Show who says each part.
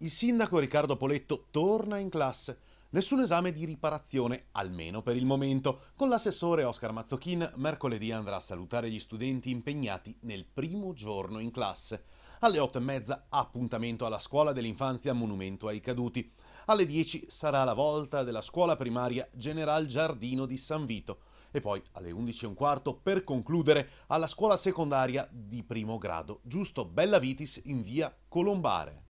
Speaker 1: Il sindaco Riccardo Poletto torna in classe. Nessun esame di riparazione, almeno per il momento. Con l'assessore Oscar Mazzochin mercoledì andrà a salutare gli studenti impegnati nel primo giorno in classe. Alle 8.30 appuntamento alla scuola dell'infanzia Monumento ai Caduti. Alle 10 sarà la volta della scuola primaria General Giardino di San Vito. E poi alle 11.15 per concludere alla scuola secondaria di primo grado, giusto Bella Vitis in via Colombare.